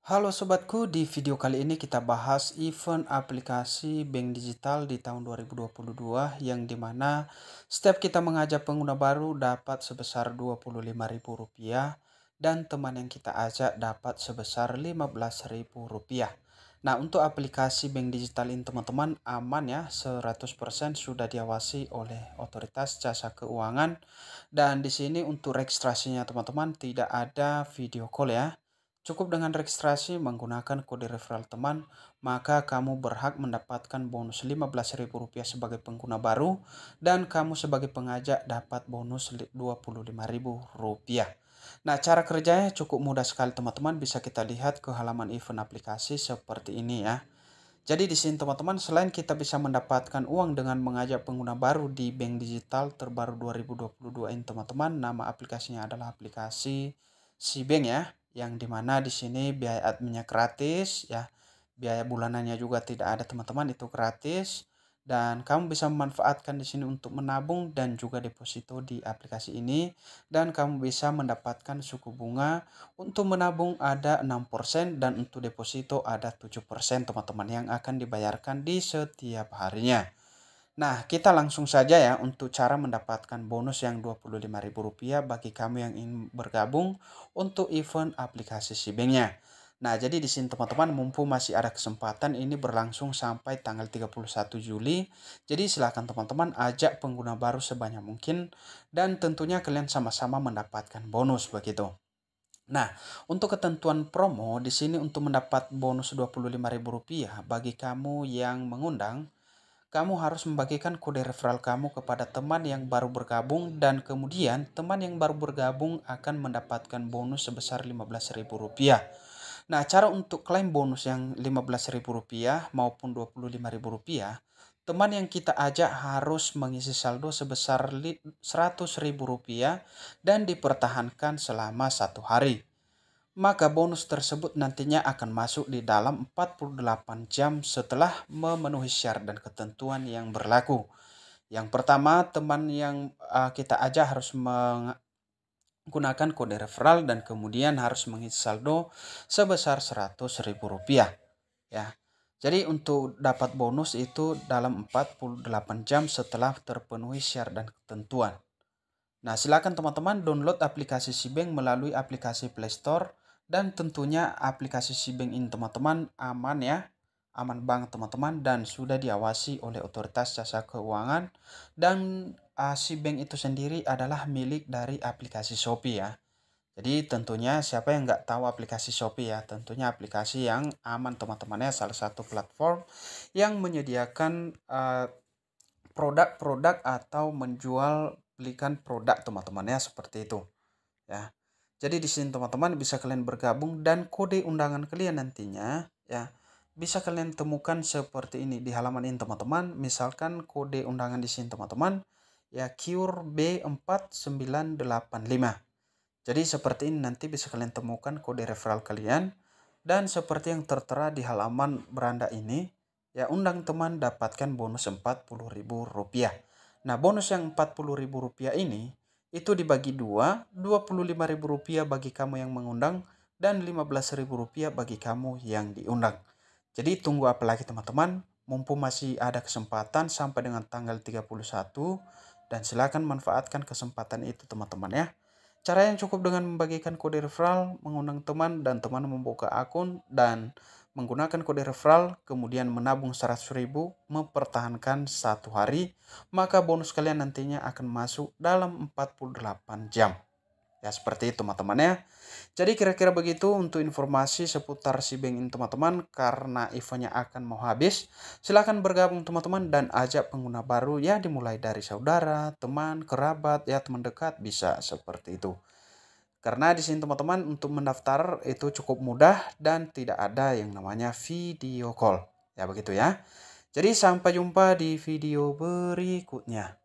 Halo sobatku, di video kali ini kita bahas event aplikasi bank digital di tahun 2022 yang dimana setiap kita mengajak pengguna baru dapat sebesar Rp25.000 dan teman yang kita ajak dapat sebesar Rp15.000. Nah, untuk aplikasi bank digital ini teman-teman aman ya, 100% sudah diawasi oleh otoritas jasa keuangan. Dan di sini untuk registrasinya teman-teman tidak ada video call ya. Cukup dengan registrasi menggunakan kode referral teman, maka kamu berhak mendapatkan bonus Rp15.000 sebagai pengguna baru dan kamu sebagai pengajak dapat bonus Rp25.000. Nah, cara kerjanya cukup mudah sekali teman-teman, bisa kita lihat ke halaman event aplikasi seperti ini ya. Jadi di sini teman-teman selain kita bisa mendapatkan uang dengan mengajak pengguna baru di bank digital terbaru 2022 ini teman-teman, nama aplikasinya adalah aplikasi Sibank ya yang dimana di sini biaya adminnya gratis ya biaya bulanannya juga tidak ada teman-teman itu gratis dan kamu bisa memanfaatkan di sini untuk menabung dan juga deposito di aplikasi ini dan kamu bisa mendapatkan suku bunga untuk menabung ada 6% dan untuk deposito ada 7% teman-teman yang akan dibayarkan di setiap harinya. Nah, kita langsung saja ya untuk cara mendapatkan bonus yang Rp25.000 bagi kamu yang ingin bergabung untuk event aplikasi banknya Nah, jadi di sini teman-teman mumpung masih ada kesempatan ini berlangsung sampai tanggal 31 Juli. Jadi silahkan teman-teman ajak pengguna baru sebanyak mungkin dan tentunya kalian sama-sama mendapatkan bonus begitu. Nah, untuk ketentuan promo di sini untuk mendapat bonus Rp25.000 bagi kamu yang mengundang kamu harus membagikan kode referral kamu kepada teman yang baru bergabung dan kemudian teman yang baru bergabung akan mendapatkan bonus sebesar Rp15.000. Nah, cara untuk klaim bonus yang Rp15.000 maupun Rp25.000, teman yang kita ajak harus mengisi saldo sebesar Rp100.000 dan dipertahankan selama satu hari maka bonus tersebut nantinya akan masuk di dalam 48 jam setelah memenuhi syarat dan ketentuan yang berlaku. Yang pertama, teman yang eh, kita ajak harus menggunakan kode referral dan kemudian harus mengisi saldo sebesar Rp100.000. Ya. Jadi untuk dapat bonus itu dalam 48 jam setelah terpenuhi syarat dan ketentuan. Nah, silakan teman-teman download aplikasi Sibeng melalui aplikasi Play Store dan tentunya aplikasi Sibank ini teman-teman aman ya. Aman banget teman-teman dan sudah diawasi oleh otoritas jasa keuangan. Dan uh, ah, Sibank itu sendiri adalah milik dari aplikasi Shopee ya. Jadi tentunya siapa yang nggak tahu aplikasi Shopee ya, tentunya aplikasi yang aman teman-temannya salah satu platform yang menyediakan ah, produk-produk uh, atau menjual belikan produk teman-temannya seperti itu ya. Jadi di sini teman-teman bisa kalian bergabung dan kode undangan kalian nantinya ya bisa kalian temukan seperti ini di halaman ini teman-teman. Misalkan kode undangan di sini teman-teman ya Cure B4985. Jadi seperti ini nanti bisa kalian temukan kode referral kalian dan seperti yang tertera di halaman beranda ini ya undang teman dapatkan bonus Rp40.000. Nah, bonus yang Rp40.000 ini itu dibagi dua, Rp25.000 bagi kamu yang mengundang dan Rp15.000 bagi kamu yang diundang. Jadi tunggu apa lagi teman-teman, mumpung masih ada kesempatan sampai dengan tanggal 31 dan silakan manfaatkan kesempatan itu teman-teman ya. Cara yang cukup dengan membagikan kode referral, mengundang teman dan teman membuka akun dan menggunakan kode referral, kemudian menabung ribu mempertahankan satu hari, maka bonus kalian nantinya akan masuk dalam 48 jam. Ya seperti itu teman-teman ya. Jadi kira-kira begitu untuk informasi seputar si bank ini teman-teman karena eventnya akan mau habis. Silahkan bergabung teman-teman dan ajak pengguna baru ya dimulai dari saudara, teman, kerabat, ya teman dekat bisa seperti itu. Karena di sini teman-teman untuk mendaftar itu cukup mudah dan tidak ada yang namanya video call. Ya begitu ya. Jadi sampai jumpa di video berikutnya.